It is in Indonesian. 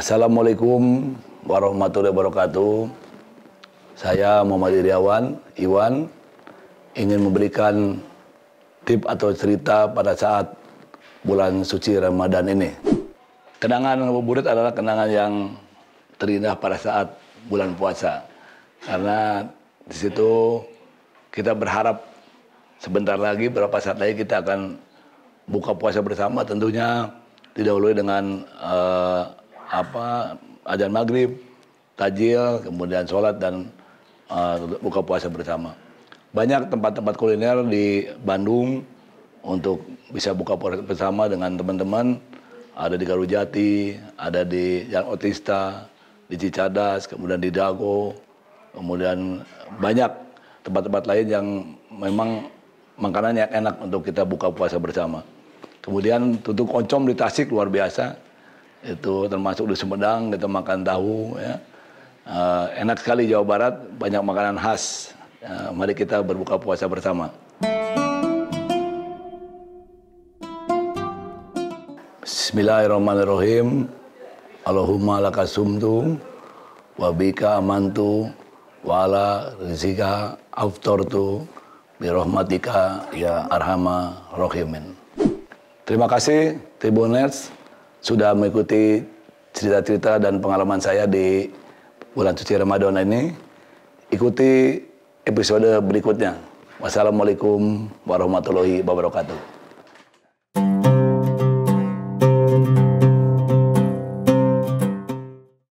Assalamualaikum warahmatullahi wabarakatuh. Saya Muhammad Iriawan, Iwan, ingin memberikan tip atau cerita pada saat bulan suci Ramadan ini. Kenangan ngabuburit adalah kenangan yang terindah pada saat bulan puasa. Karena di situ kita berharap sebentar lagi, berapa saat lagi kita akan buka puasa bersama tentunya didahului dengan uh, apa ajan maghrib, tajil, kemudian sholat dan uh, buka puasa bersama. Banyak tempat-tempat kuliner di Bandung untuk bisa buka puasa bersama dengan teman-teman. Ada di Garujati, ada di Jalan Otista, di Cicadas, kemudian di Dago, kemudian banyak tempat-tempat lain yang memang makanannya enak untuk kita buka puasa bersama. Kemudian tutup oncom di Tasik luar biasa itu termasuk di Sumedang kita makan tahu ya. Uh, enak sekali Jawa Barat, banyak makanan khas. Uh, mari kita berbuka puasa bersama. Bismillahirrahmanirrahim. Allahumma lakasumtu wa bika amantu wa ala rizika aftartu birohmatika ya arhamah rahimin. Terima kasih Tribuners sudah mengikuti cerita-cerita dan pengalaman saya di bulan suci Ramadan ini, ikuti episode berikutnya. Wassalamualaikum warahmatullahi wabarakatuh.